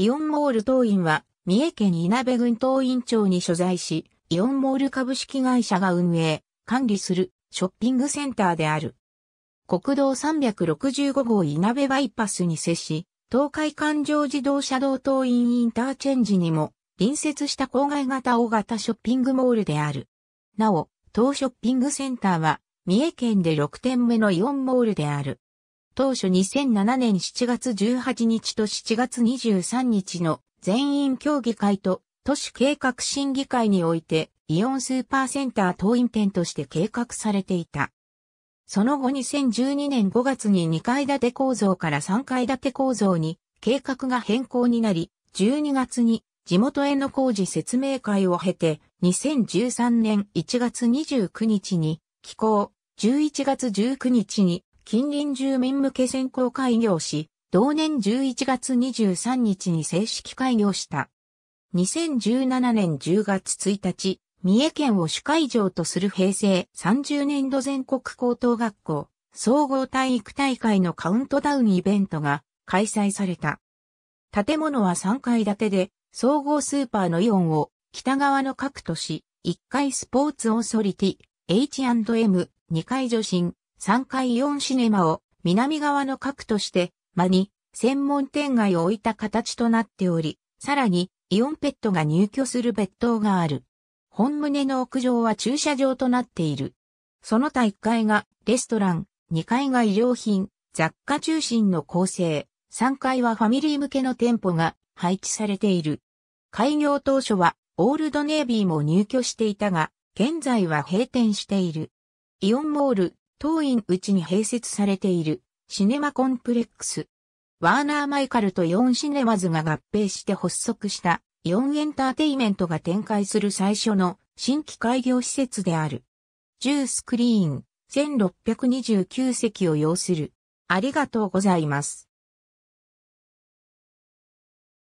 イオンモール東院は、三重県稲部郡東院町に所在し、イオンモール株式会社が運営、管理するショッピングセンターである。国道365号稲部バイパスに接し、東海環状自動車道東院インターチェンジにも隣接した郊外型大型ショッピングモールである。なお、当ショッピングセンターは、三重県で6点目のイオンモールである。当初2007年7月18日と7月23日の全員協議会と都市計画審議会においてイオンスーパーセンター党員店として計画されていた。その後2012年5月に2階建て構造から3階建て構造に計画が変更になり、12月に地元への工事説明会を経て、2013年1月29日に、寄港、11月19日に近隣住民向け先行開業し、同年11月23日に正式開業した。2017年10月1日、三重県を主会場とする平成30年度全国高等学校総合体育大会のカウントダウンイベントが開催された。建物は3階建てで、総合スーパーのイオンを北側の各都市、1階スポーツオーソリティ、H&M、2階女神、3階イオンシネマを南側の核として間に専門店街を置いた形となっており、さらにイオンペットが入居する別棟がある。本棟の屋上は駐車場となっている。その他1階がレストラン、2階が衣料品、雑貨中心の構成、3階はファミリー向けの店舗が配置されている。開業当初はオールドネイビーも入居していたが、現在は閉店している。イオンモール、当院内に併設されているシネマコンプレックス。ワーナー・マイカルとインシネマズが合併して発足したインエンターテイメントが展開する最初の新規開業施設である。10スクリーン1629席を要する。ありがとうございます。